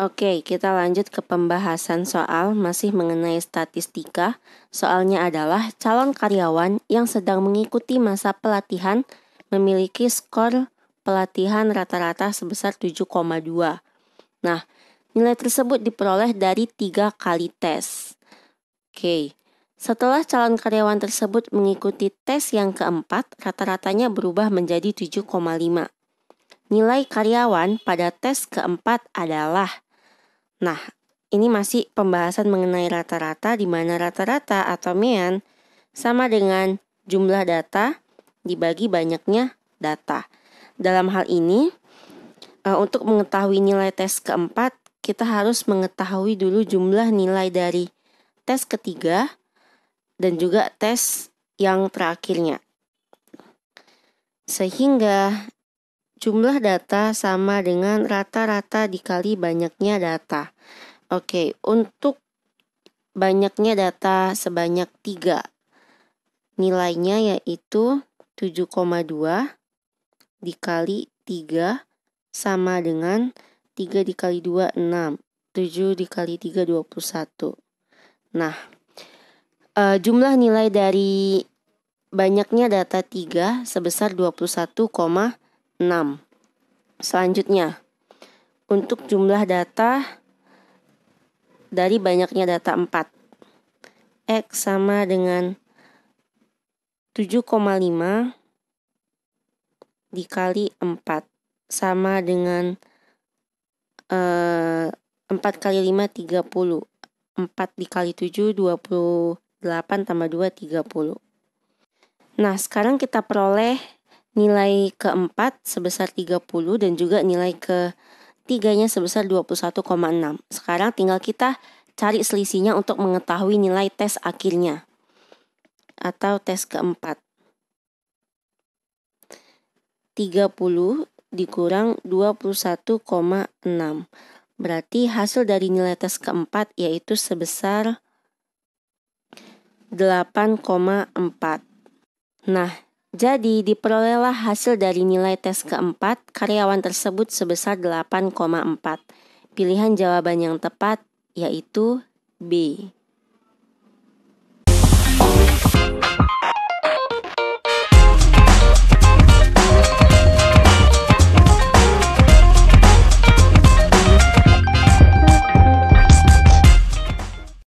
Oke, kita lanjut ke pembahasan soal masih mengenai statistika. Soalnya adalah calon karyawan yang sedang mengikuti masa pelatihan memiliki skor pelatihan rata-rata sebesar 7,2. Nah, nilai tersebut diperoleh dari tiga kali tes. Oke, setelah calon karyawan tersebut mengikuti tes yang keempat, rata-ratanya berubah menjadi 7,5. Nilai karyawan pada tes keempat adalah Nah, ini masih pembahasan mengenai rata-rata di mana rata-rata atau mean sama dengan jumlah data dibagi banyaknya data. Dalam hal ini, eh, untuk mengetahui nilai tes keempat, kita harus mengetahui dulu jumlah nilai dari tes ketiga dan juga tes yang terakhirnya. Sehingga jumlah data sama dengan rata-rata dikali banyaknya data. Oke, untuk banyaknya data sebanyak 3. Nilainya yaitu 7,2 dikali 3 sama dengan 3 dikali 2 6. 7 dikali 3 21. Nah, uh, jumlah nilai dari banyaknya data 3 sebesar 6. Selanjutnya, untuk jumlah data dari banyaknya data 4. X sama dengan 7,5 dikali 4 sama dengan eh, 4 kali 5 30 4 dikali 7 28 tambah 2 30 Nah sekarang kita peroleh nilai keempat sebesar 30 dan juga nilai ketiganya sebesar 21,6. Sekarang tinggal kita cari selisihnya untuk mengetahui nilai tes akhirnya atau tes keempat. 30 dikurang 21,6. Berarti hasil dari nilai tes keempat yaitu sebesar 8,4. Nah, jadi, diperolehlah hasil dari nilai tes keempat, karyawan tersebut sebesar 8,4. Pilihan jawaban yang tepat yaitu B.